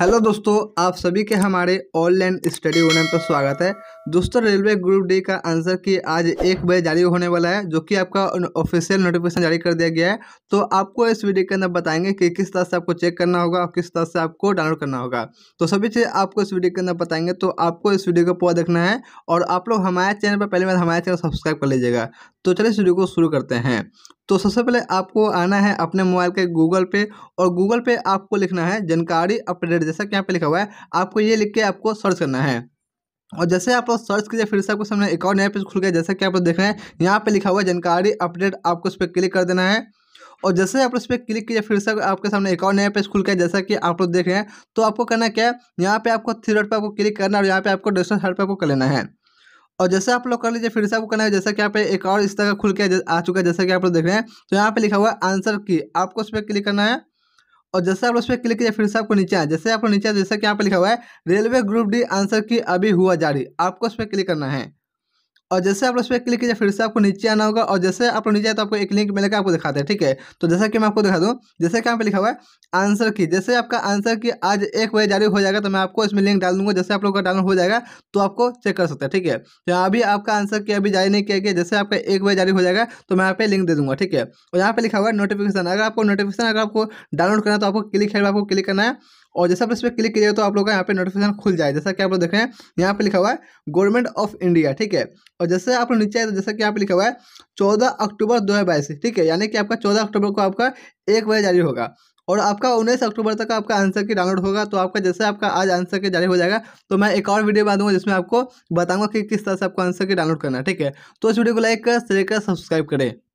hello दोस्तों आप सभी के हमारे ऑनलाइन स्टडी ओनर पर स्वागत है दोस्तों रेलवे ग्रुप डी का आंसर की आज एक बजे जारी होने वाला है जो कि आपका ऑफिशियल नोटिफिकेशन जारी कर दिया गया है तो आपको इस वीडियो के अंदर बताएंगे कि किस तरह से आपको चेक करना होगा और किस तरह से आपको डाउनलोड करना होगा तो सभी चीज़ आपको इस वीडियो के अंदर बताएंगे तो आपको इस वीडियो को पूरा देखना है और आप लोग हमारे चैनल पर पहले बार हमारे चैनल सब्सक्राइब कर लीजिएगा तो चलिए इस वीडियो को शुरू करते हैं तो सबसे पहले आपको आना है अपने मोबाइल के गूगल पे और गूगल पे आपको लिखना है जानकारी अपडेट जैसा कि यहाँ पे लिखा हुआ है आपको ये लिख के आपको सर्च करना है और जैसे आप लोग सर्च कीजिए फिर से आपको सामने एक और नया पेज खुल गया जैसा कि आप लोग देख रहे हैं यहाँ पे लिखा हुआ है जानकारी अपडेट आपको उस पर क्लिक कर देना है और जैसे आप लोग इस पर क्लिक कीजिए फिर से आपके सामने एक और नया पेज खुल गया जैसा कि आप लोग देख रहे हैं तो आपको करना क्या है यहाँ पे आपको थ्री डॉट पर आपको क्लिक करना है और यहाँ पे आपको डेस्टन साइड पर आपको कर लेना है और जैसे आप लोग कर लीजिए फिर से आपको करना है जैसा कि यहाँ पे एक और इस तरह का खुल के आ चुका है जैसा कि आप लोग देख रहे हैं तो यहाँ पे लिखा हुआ है आंसर की आपको उस पर क्लिक करना है और जैसे आप उस पर क्लिक किया फिर से आपको नीचे आए जैसे आपको नीचे जैसे कि यहाँ पर लिखा हुआ है रेलवे ग्रुप डी आंसर की अभी हुआ जारी आपको उस पर क्लिक करना है और जैसे आप उस पर क्लिक कीजिए फिर से आपको नीचे आना होगा और जैसे आप नीचे आए तो आपको एक लिंक मिलेगा आपको दिखाते हैं ठीक है तो जैसा कि मैं आपको दिखा दूँ जैसे कि यहाँ पे लिखा हुआ है आंसर की जैसे आपका आंसर की आज एक बजे जारी हो जाएगा तो मैं आपको इसमें लिंक डाल दूंगा जैसे आप लोग का डाउनलोड हो जाएगा तो आपको चेक कर सकते हैं ठीक है तो यहाँ आपका आंसर की अभी जारी नहीं किया गया जैसे आपका एक बजे जारी हो जाएगा तो मैं यहाँ पे लिंक दे दूंगा ठीक है और यहाँ पे लिखा हुआ है नोटिफिकेशन अगर आपको नोटिफिकेशन अगर आपको डाउनलोड करना है तो आपको क्लिक है आपको क्लिक करना है और जैसे आप इस पर क्लिक कीजिएगा तो आप लोग का यहाँ पे नोटिफिकेशन खुल जाए जैसा कि आप लोग देखें यहाँ पे लिखा हुआ है गवर्नमेंट ऑफ इंडिया ठीक है और जैसे आप लोग नीचे आए तो जैसा कि यहाँ पे लिखा हुआ है चौदह अक्टूबर दो ठीक है यानी कि आपका चौदह अक्टूबर को आपका एक बजे जारी होगा और आपका उन्नीस अक्टूबर तक आपका आंसर की डाउनलोड होगा तो आपका जैसे आपका आज आंसर के जारी हो जाएगा तो मैं एक और वीडियो बना दूंगा जिसमें आपको बताऊंगा कि किस तरह से आपको आंसर की डाउनलोड करना है ठीक है तो इस वीडियो को लाइक कर शेयर कर सब्सक्राइब करें